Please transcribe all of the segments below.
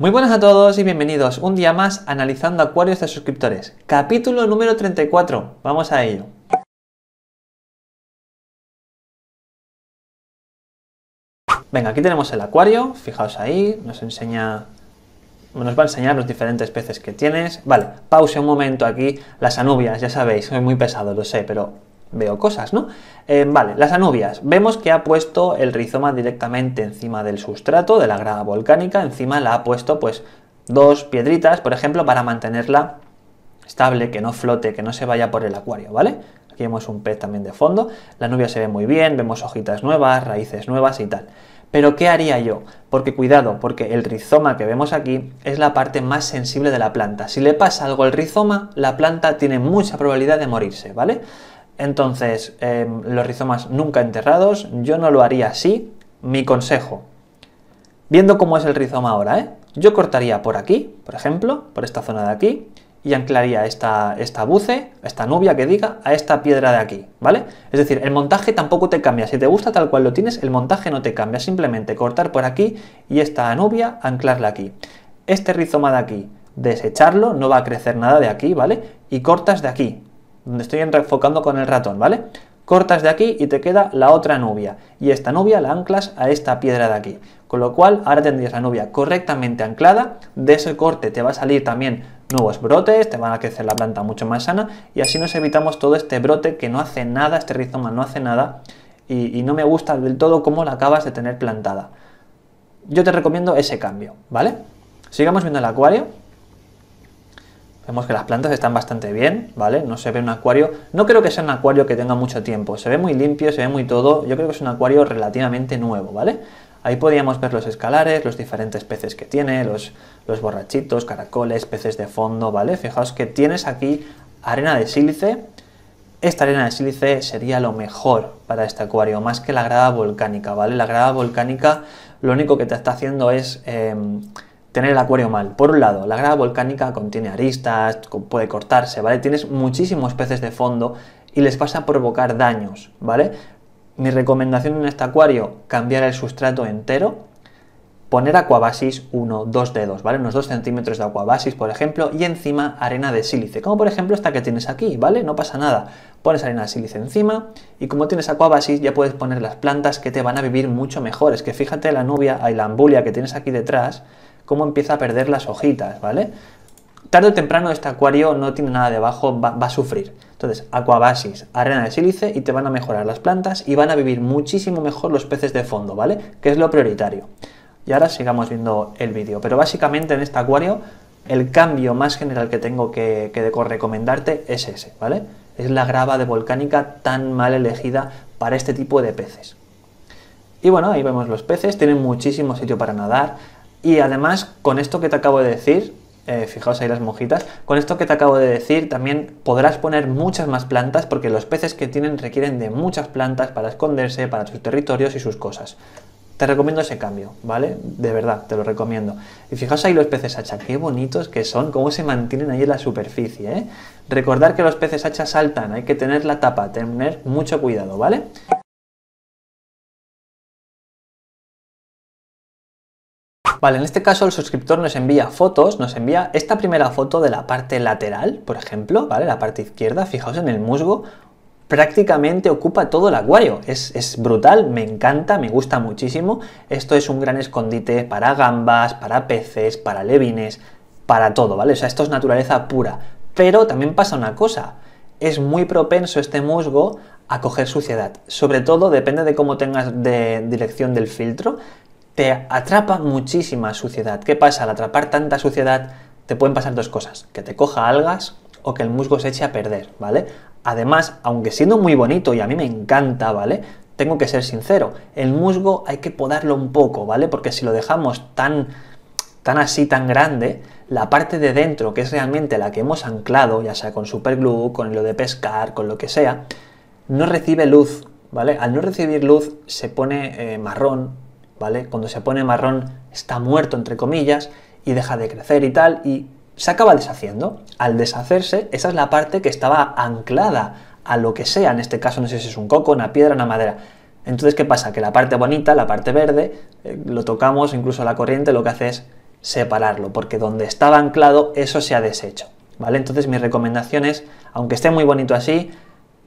Muy buenas a todos y bienvenidos un día más analizando acuarios de suscriptores. Capítulo número 34. Vamos a ello. Venga, aquí tenemos el acuario, fijaos ahí, nos enseña nos va a enseñar los diferentes peces que tienes. Vale, pause un momento aquí. Las anubias, ya sabéis, soy muy pesado, lo sé, pero veo cosas, ¿no? Eh, vale, las anubias. Vemos que ha puesto el rizoma directamente encima del sustrato, de la grava volcánica, encima la ha puesto pues dos piedritas, por ejemplo, para mantenerla estable, que no flote, que no se vaya por el acuario, ¿vale? Aquí vemos un pez también de fondo, la anubia se ve muy bien, vemos hojitas nuevas, raíces nuevas y tal. Pero ¿qué haría yo? Porque cuidado, porque el rizoma que vemos aquí es la parte más sensible de la planta. Si le pasa algo al rizoma, la planta tiene mucha probabilidad de morirse, ¿vale? Entonces, em, los rizomas nunca enterrados, yo no lo haría así. Mi consejo, viendo cómo es el rizoma ahora, ¿eh? yo cortaría por aquí, por ejemplo, por esta zona de aquí, y anclaría esta, esta buce, esta nubia que diga, a esta piedra de aquí, ¿vale? Es decir, el montaje tampoco te cambia. Si te gusta tal cual lo tienes, el montaje no te cambia. Simplemente cortar por aquí y esta nubia anclarla aquí. Este rizoma de aquí, desecharlo, no va a crecer nada de aquí, ¿vale? Y cortas de aquí, donde estoy enfocando con el ratón, ¿vale? Cortas de aquí y te queda la otra nubia. Y esta nubia la anclas a esta piedra de aquí. Con lo cual ahora tendrías la nubia correctamente anclada. De ese corte te va a salir también nuevos brotes, te van a crecer la planta mucho más sana. Y así nos evitamos todo este brote que no hace nada, este rizoma no hace nada. Y, y no me gusta del todo cómo la acabas de tener plantada. Yo te recomiendo ese cambio, ¿vale? Sigamos viendo el acuario. Vemos que las plantas están bastante bien, ¿vale? No se ve un acuario. No creo que sea un acuario que tenga mucho tiempo. Se ve muy limpio, se ve muy todo. Yo creo que es un acuario relativamente nuevo, ¿vale? Ahí podíamos ver los escalares, los diferentes peces que tiene, los, los borrachitos, caracoles, peces de fondo, ¿vale? Fijaos que tienes aquí arena de sílice. Esta arena de sílice sería lo mejor para este acuario, más que la grada volcánica, ¿vale? La grada volcánica lo único que te está haciendo es... Eh, tener el acuario mal. Por un lado, la grava volcánica contiene aristas, puede cortarse, ¿vale? Tienes muchísimos peces de fondo y les pasa a provocar daños, ¿vale? Mi recomendación en este acuario, cambiar el sustrato entero, poner acuabasis 1, 2 dedos, ¿vale? Unos 2 centímetros de acuabasis, por ejemplo, y encima arena de sílice, como por ejemplo esta que tienes aquí, ¿vale? No pasa nada. Pones arena de sílice encima y como tienes acuabasis ya puedes poner las plantas que te van a vivir mucho mejor. Es que fíjate la nubia y la ambulia que tienes aquí detrás, cómo empieza a perder las hojitas, ¿vale? Tarde o temprano este acuario no tiene nada debajo, va, a sufrir. Entonces, aquabasis, arena de sílice y te van a mejorar las plantas y van a vivir muchísimo mejor los peces de fondo, ¿vale? Que es lo prioritario. Y ahora sigamos viendo el vídeo. Pero básicamente en este acuario el cambio más general que tengo que recomendarte es ese, ¿vale? Es la grava de volcánica tan mal elegida para este tipo de peces. Y bueno, ahí vemos los peces, tienen muchísimo sitio para nadar, y además, con esto que te acabo de decir, eh, fijaos ahí las mojitas, con esto que te acabo de decir también podrás poner muchas más plantas porque los peces que tienen requieren de muchas plantas para esconderse, para sus territorios y sus cosas. Te recomiendo ese cambio, ¿vale? De verdad, te lo recomiendo. Y fijaos ahí los peces hacha, qué bonitos que son, cómo se mantienen ahí en la superficie, ¿eh? Recordar que los peces hacha saltan, hay que tener la tapa, tener mucho cuidado, ¿vale? Vale, en este caso el suscriptor nos envía fotos, nos envía esta primera foto de la parte lateral, por ejemplo, ¿vale? La parte izquierda, fijaos en el musgo, prácticamente ocupa todo el acuario. Es, brutal, me encanta, me gusta muchísimo. Esto es un gran escondite para gambas, para peces, para levines, para todo, ¿vale? O sea, esto es naturaleza pura. Pero también pasa una cosa, es muy propenso este musgo a coger suciedad. Sobre todo depende de cómo tengas de dirección del filtro te atrapa muchísima suciedad. ¿Qué pasa? Al atrapar tanta suciedad te pueden pasar dos cosas, que te coja algas o que el musgo se eche a perder, ¿vale? Además, aunque siendo muy bonito y a mí me encanta, ¿vale? Tengo que ser sincero, el musgo hay que podarlo un poco, ¿vale? Porque si lo dejamos tan tan así, tan grande, la parte de dentro, que es realmente la que hemos anclado, ya sea con superglue, con lo de pescar, con lo que sea, no recibe luz, ¿vale? Al no recibir luz se pone eh, marrón, ¿vale? Cuando se pone marrón está muerto, entre comillas, y deja de crecer y tal, y se acaba deshaciendo. Al deshacerse, esa es la parte que estaba anclada a lo que sea, en este caso no sé si es un coco, una piedra, una madera. Entonces, ¿qué pasa? Que la parte bonita, la parte verde, eh, lo tocamos, incluso la corriente lo que hace es separarlo, porque donde estaba anclado eso se ha deshecho, ¿vale? Entonces mi recomendación es, aunque esté muy bonito así,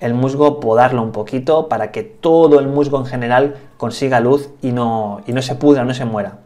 el musgo podarlo un poquito para que todo el musgo en general consiga luz y no, no se pudra, no se muera.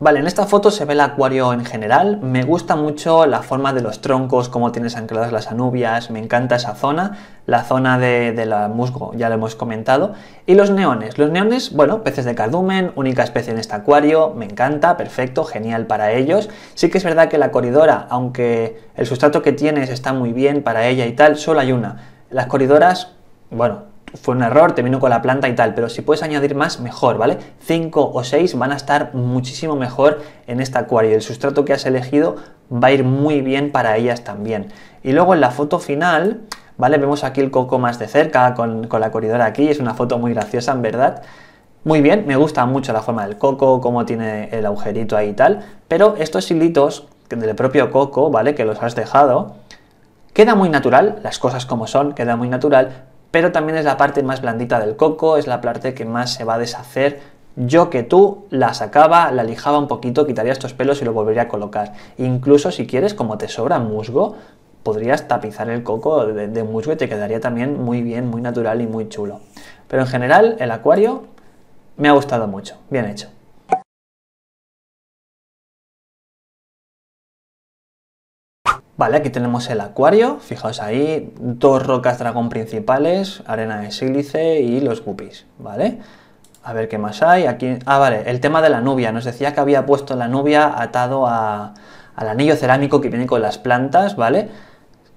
Vale, en esta foto se ve el acuario en general, me gusta mucho la forma de los troncos, cómo tienes ancladas las anubias, me encanta esa zona, la zona de, la musgo, ya lo hemos comentado, y los neones, los neones, bueno, peces de cardumen, única especie en este acuario, me encanta, perfecto, genial para ellos, sí que es verdad que la coridora, aunque el sustrato que tienes está muy bien para ella y tal, solo hay una, las corridoras, bueno, fue un error, terminó con la planta y tal, pero si puedes añadir más, mejor, ¿vale? 5 o 6 van a estar muchísimo mejor en esta acuario. El sustrato que has elegido va a ir muy bien para ellas también. Y luego en la foto final, ¿vale? Vemos aquí el coco más de cerca con, con la corridora aquí, es una foto muy graciosa, en verdad. Muy bien, me gusta mucho la forma del coco, cómo tiene el agujerito ahí y tal, pero estos hilitos del propio coco, ¿vale? Que los has dejado, Queda muy natural, las cosas como son, queda muy natural, pero también es la parte más blandita del coco, es la parte que más se va a deshacer. Yo que tú la sacaba, la lijaba un poquito, quitaría estos pelos y lo volvería a colocar. Incluso si quieres, como te sobra musgo, podrías tapizar el coco de, de musgo y te quedaría también muy bien, muy natural y muy chulo. Pero en general, el acuario me ha gustado mucho, bien hecho. Vale, aquí tenemos el acuario, fijaos ahí, dos rocas dragón principales, arena de sílice y los guppies, ¿vale? A ver qué más hay, aquí... Ah, vale, el tema de la nubia, nos decía que había puesto la nubia atado al anillo cerámico que viene con las plantas, ¿vale?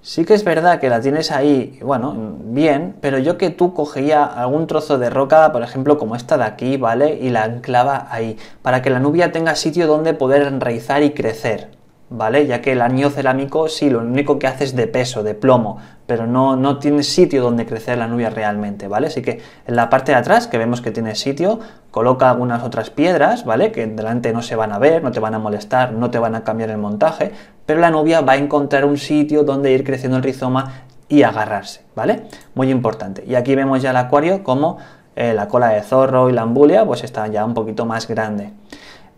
Sí que es verdad que la tienes ahí, bueno, bien, pero yo que tú cogía algún trozo de roca, por ejemplo, como esta de aquí, ¿vale? Y la anclaba ahí, para que la nubia tenga sitio donde poder enraizar y crecer, ¿vale? Ya que el anillo cerámico sí, lo único que hace es de peso, de plomo, pero no, no tiene sitio donde crecer la nubia realmente, ¿vale? Así que en la parte de atrás, que vemos que tiene sitio, coloca algunas otras piedras, ¿vale? Que delante no se van a ver, no te van a molestar, no te van a cambiar el montaje, pero la nubia va a encontrar un sitio donde ir creciendo el rizoma y agarrarse, ¿vale? Muy importante. Y aquí vemos ya el acuario como eh, la cola de zorro y la ambulia, pues está ya un poquito más grande.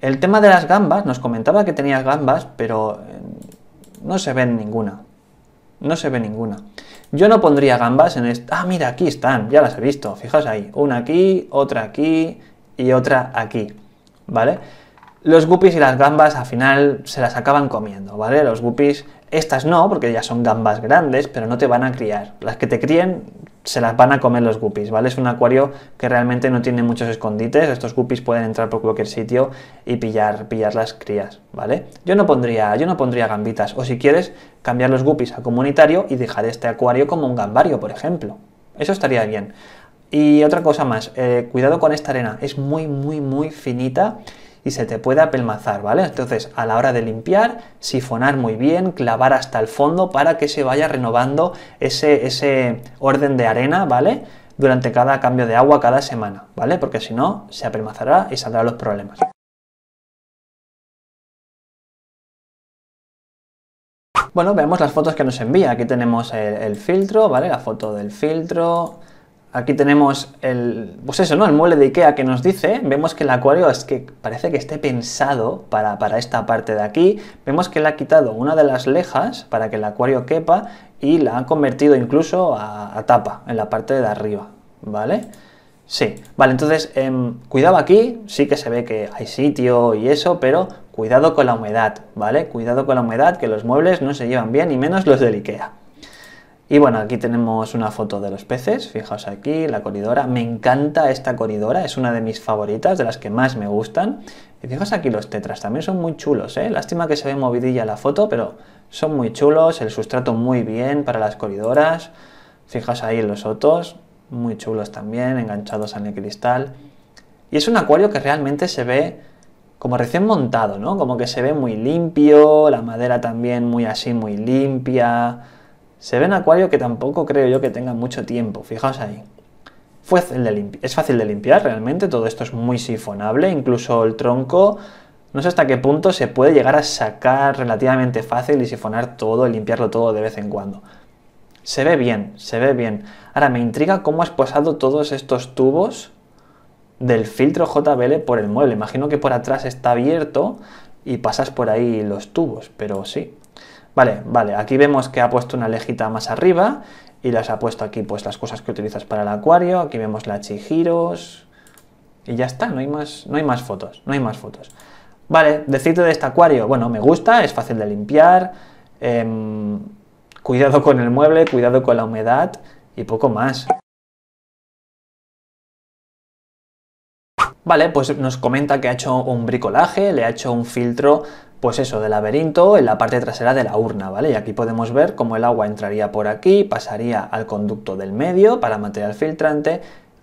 El tema de las gambas, nos comentaba que tenía gambas, pero eh, no se ven ninguna. No se ve ninguna. Yo no pondría gambas en esta... Ah, mira, aquí están, ya las he visto. Fijaos ahí. Una aquí, otra aquí y otra aquí. ¿Vale? Los guppies y las gambas al final se las acaban comiendo, ¿vale? Los guppies estas no, porque ya son gambas grandes, pero no te van a criar. Las que te críen se las van a comer los guppies, ¿vale? Es un acuario que realmente no tiene muchos escondites, estos guppies pueden entrar por cualquier sitio y pillar, pillar las crías, ¿vale? Yo no, pondría, yo no pondría gambitas, o si quieres, cambiar los guppies a comunitario y dejar este acuario como un gambario, por ejemplo. Eso estaría bien. Y otra cosa más, eh, cuidado con esta arena, es muy, muy, muy finita y se te puede apelmazar, ¿vale? Entonces, a la hora de limpiar, sifonar muy bien, clavar hasta el fondo para que se vaya renovando ese, orden de arena, ¿vale? Durante cada cambio de agua, cada semana, ¿vale? Porque si no, se apelmazará y saldrán los problemas. Bueno, veamos las fotos que nos envía. Aquí tenemos el filtro, ¿vale? La foto del filtro, Aquí tenemos el, pues eso, ¿no? El mueble de Ikea que nos dice, vemos que el acuario es que parece que esté pensado para, esta parte de aquí. Vemos que le ha quitado una de las lejas para que el acuario quepa y la han convertido incluso a, tapa en la parte de arriba, ¿vale? Sí, vale, entonces em, cuidado aquí, sí que se ve que hay sitio y eso, pero cuidado con la humedad, ¿vale? Cuidado con la humedad, que los muebles no se llevan bien y menos los del Ikea. Y bueno, aquí tenemos una foto de los peces, fijaos aquí, la coridora. Me encanta esta coridora, es una de mis favoritas, de las que más me gustan. Y fijaos aquí los tetras, también son muy chulos, ¿eh? Lástima que se ve movidilla la foto, pero son muy chulos, el sustrato muy bien para las coridoras. Fijaos ahí los otros, muy chulos también, enganchados en el cristal. Y es un acuario que realmente se ve como recién montado, ¿no? Como que se ve muy limpio, la madera también muy así, muy limpia se ve en acuario que tampoco creo yo que tenga mucho tiempo, fijaos ahí. es fácil de limpiar realmente, todo esto es muy sifonable, incluso el tronco, no sé hasta qué punto se puede llegar a sacar relativamente fácil y sifonar todo y limpiarlo todo de vez en cuando. Se ve bien, se ve bien. Ahora me intriga cómo has posado todos estos tubos del filtro JBL por el mueble. Imagino que por atrás está abierto y pasas por ahí los tubos, pero sí, Vale, vale, aquí vemos que ha puesto una lejita más arriba y las ha puesto aquí pues las cosas que utilizas para el acuario, aquí vemos la chijiros y ya está, no hay más, no hay más fotos, no hay más fotos. Vale, decirte de este acuario, bueno, me gusta, es fácil de limpiar, em, cuidado con el mueble, cuidado con la humedad y poco más. Vale, pues nos comenta que ha hecho un bricolaje, le ha hecho un filtro pues eso, de laberinto en la parte trasera de la urna, ¿vale? Y aquí podemos ver cómo el agua entraría por aquí, pasaría al conducto del medio para material filtrante.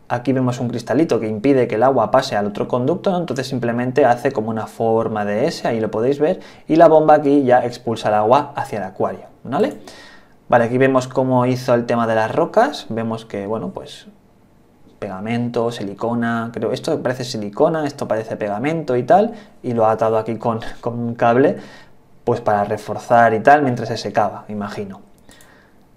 Aquí vemos un cristalito que impide que el agua pase al otro conducto, entonces simplemente hace como una forma de S, ahí lo podéis ver, y la bomba aquí ya expulsa el agua hacia el acuario, ¿vale? Vale, aquí vemos cómo hizo el tema de las rocas, vemos que, bueno, pues pegamento, silicona, creo, esto parece silicona, esto parece pegamento y tal, y lo ha atado aquí con, con un cable, pues para reforzar y tal, mientras se secaba, imagino.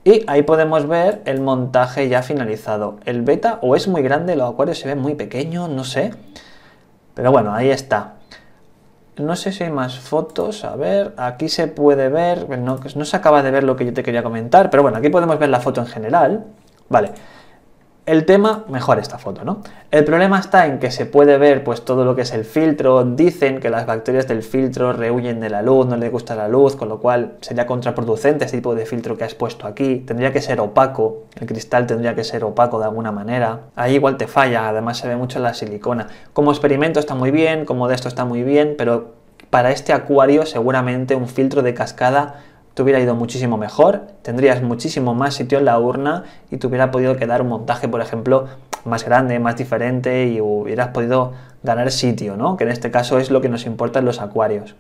Y ahí podemos ver el montaje ya finalizado. El beta o es muy grande, los acuarios se ven muy pequeños, no sé. Pero bueno, ahí está. No sé si hay más fotos, a ver, aquí se puede ver, no se acaba de ver lo que yo te quería comentar, pero bueno, aquí podemos ver la foto en general. Vale, el tema, mejor esta foto, ¿no? El problema está en que se puede ver pues todo lo que es el filtro, dicen que las bacterias del filtro rehuyen de la luz, no les gusta la luz, con lo cual sería contraproducente ese tipo de filtro que has puesto aquí, tendría que ser opaco, el cristal tendría que ser opaco de alguna manera, ahí igual te falla, además se ve mucho la silicona. Como experimento está muy bien, como de esto está muy bien, pero para este acuario seguramente un filtro de cascada hubiera ido muchísimo mejor, tendrías muchísimo más sitio en la urna y te hubiera podido quedar un montaje, por ejemplo, más grande, más diferente y hubieras podido ganar sitio, ¿no? Que en este caso es lo que nos importa en los acuarios.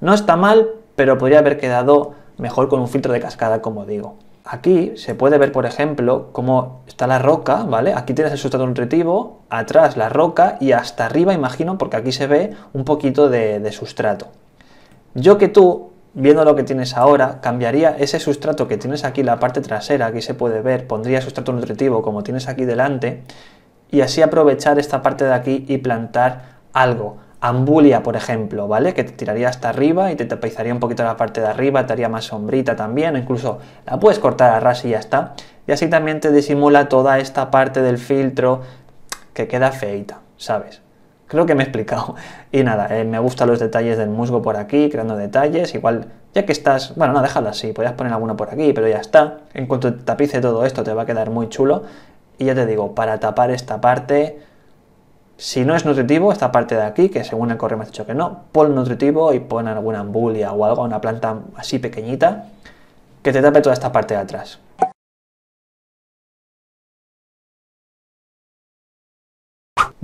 No está mal, pero podría haber quedado mejor con un filtro de cascada, como digo. Aquí se puede ver, por ejemplo, cómo está la roca, ¿vale? Aquí tienes el sustrato nutritivo, atrás la roca y hasta arriba, imagino, porque aquí se ve un poquito de sustrato. Yo que tú viendo lo que tienes ahora, cambiaría ese sustrato que tienes aquí, la parte trasera, aquí se puede ver, pondría sustrato nutritivo como tienes aquí delante, y así aprovechar esta parte de aquí y plantar algo. Ambulia, por ejemplo, ¿vale? Que te tiraría hasta arriba y te tapizaría un poquito la parte de arriba, te haría más sombrita también, incluso la puedes cortar a ras y ya está. Y así también te disimula toda esta parte del filtro que queda feita, ¿sabes? Creo que me he explicado. Y nada, eh, me gustan los detalles del musgo por aquí, creando detalles. Igual, ya que estás, bueno, no, déjalo así, podrías poner alguno por aquí, pero ya está. En cuanto tapice todo esto, te va a quedar muy chulo. Y ya te digo, para tapar esta parte, si no es nutritivo, esta parte de aquí, que según el correo me has dicho que no, pon nutritivo y pon alguna ambulia o algo, una planta así pequeñita, que te tape toda esta parte de atrás.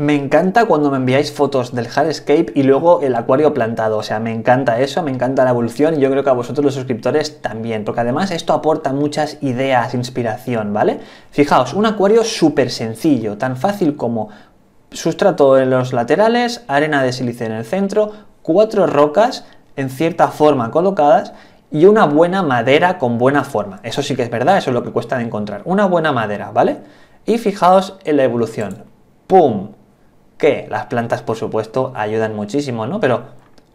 Me encanta cuando me enviáis fotos del hardscape y luego el acuario plantado. O sea, me encanta eso, me encanta la evolución y yo creo que a vosotros los suscriptores también, porque además esto aporta muchas ideas, inspiración, ¿vale? Fijaos, un acuario súper sencillo, tan fácil como sustrato en los laterales, arena de sílice en el centro, cuatro rocas en cierta forma colocadas y una buena madera con buena forma. Eso sí que es verdad, eso es lo que cuesta de encontrar. Una buena madera, ¿vale? Y fijaos en la evolución. ¡Pum! que las plantas, por supuesto, ayudan muchísimo, ¿no? Pero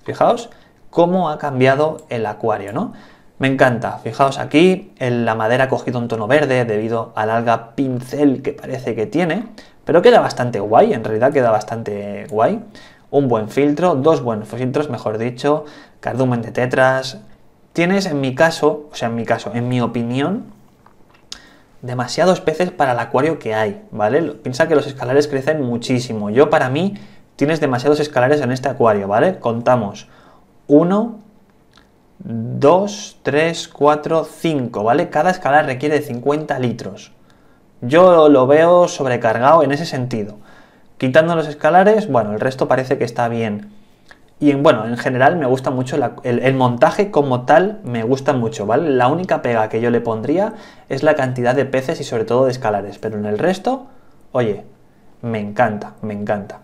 fijaos cómo ha cambiado el acuario, ¿no? Me encanta, fijaos aquí, la madera ha cogido un tono verde debido al alga pincel que parece que tiene, pero queda bastante guay, en realidad queda bastante guay. Un buen filtro, dos buenos filtros, mejor dicho, cardumen de tetras. Tienes en mi caso, o sea, en mi caso, en mi opinión, demasiados peces para el acuario que hay, ¿vale? Piensa que los escalares crecen muchísimo. Yo para mí tienes demasiados escalares en este acuario, ¿vale? Contamos. 1, 2, 3, 4, 5, ¿vale? Cada escalar requiere 50 litros. Yo lo veo sobrecargado en ese sentido. Quitando los escalares, bueno, el resto parece que está bien. Y bueno, en general me gusta mucho el, el, montaje como tal, me gusta mucho, ¿vale? La única pega que yo le pondría es la cantidad de peces y sobre todo de escalares, pero en el resto, oye, me encanta, me encanta.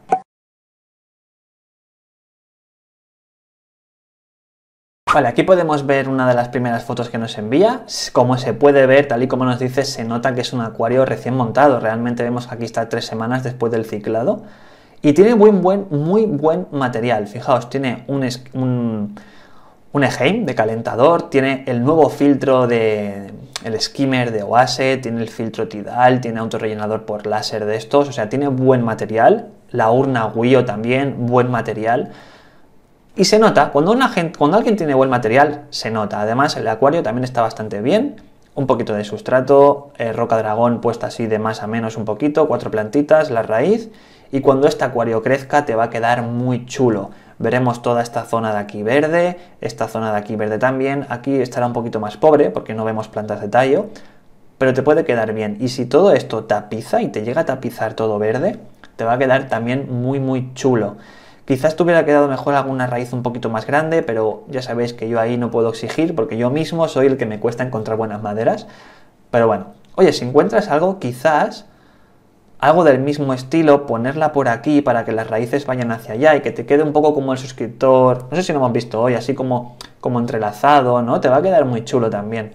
Vale, aquí podemos ver una de las primeras fotos que nos envía. Como se puede ver, tal y como nos dice, se nota que es un acuario recién montado. Realmente vemos que aquí está tres semanas después del ciclado. Y tiene buen, muy buen material. Fijaos, tiene un, un, de calentador, tiene el nuevo filtro de el skimmer de Oase, tiene el filtro Tidal, tiene autorrellenador por láser de estos, o sea, tiene buen material. La urna Guillo también, buen material. Y se nota, cuando, alguien tiene buen material, se nota. Además, el acuario también está bastante bien. Un poquito de sustrato, eh, roca dragón puesta así de más a menos un poquito, cuatro plantitas, la raíz y cuando este acuario crezca te va a quedar muy chulo. Veremos toda esta zona de aquí verde, esta zona de aquí verde también, aquí estará un poquito más pobre porque no vemos plantas de tallo, pero te puede quedar bien. Y si todo esto tapiza y te llega a tapizar todo verde, te va a quedar también muy muy chulo. Quizás te hubiera quedado mejor alguna raíz un poquito más grande, pero ya sabéis que yo ahí no puedo exigir porque yo mismo soy el que me cuesta encontrar buenas maderas. Pero bueno, oye, si encuentras algo, quizás algo del mismo estilo, ponerla por aquí para que las raíces vayan hacia allá y que te quede un poco como el suscriptor, no sé si lo hemos visto hoy, así como, como entrelazado, ¿no? Te va a quedar muy chulo también.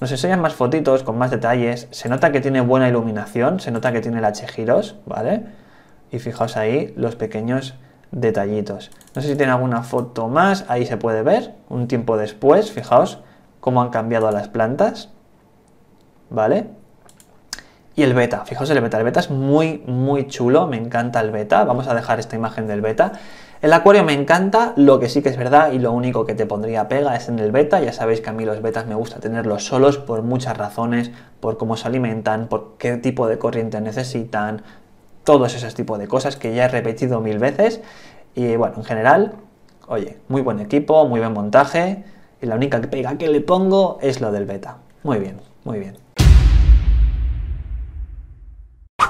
Nos enseñan más fotitos con más detalles, se nota que tiene buena iluminación, se nota que tiene el H-Giros, ¿vale? Y fijaos ahí los pequeños detallitos. No sé si tiene alguna foto más, ahí se puede ver, un tiempo después, fijaos cómo han cambiado las plantas, ¿vale? y el beta. Fijaos el beta, el beta es muy, muy chulo, me encanta el beta, vamos a dejar esta imagen del beta. El acuario me encanta, lo que sí que es verdad y lo único que te pondría pega es en el beta, ya sabéis que a mí los betas me gusta tenerlos solos por muchas razones, por cómo se alimentan, por qué tipo de corriente necesitan, todos esos tipos de cosas que ya he repetido mil veces y bueno, en general, oye, muy buen equipo, muy buen montaje y la única pega que le pongo es lo del beta. Muy bien, muy bien.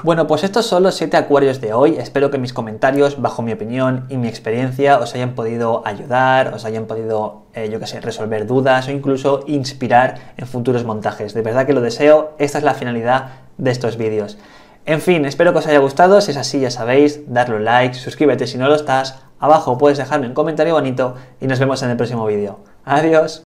Bueno, pues estos son los 7 acuarios de hoy. Espero que mis comentarios, bajo mi opinión y mi experiencia, os hayan podido ayudar, os hayan podido, eh, yo qué sé, resolver dudas o incluso inspirar en futuros montajes. De verdad que lo deseo, esta es la finalidad de estos vídeos. En fin, espero que os haya gustado, si es así ya sabéis, darle un like, suscríbete si no lo estás, abajo puedes dejarme un comentario bonito y nos vemos en el próximo vídeo. Adiós.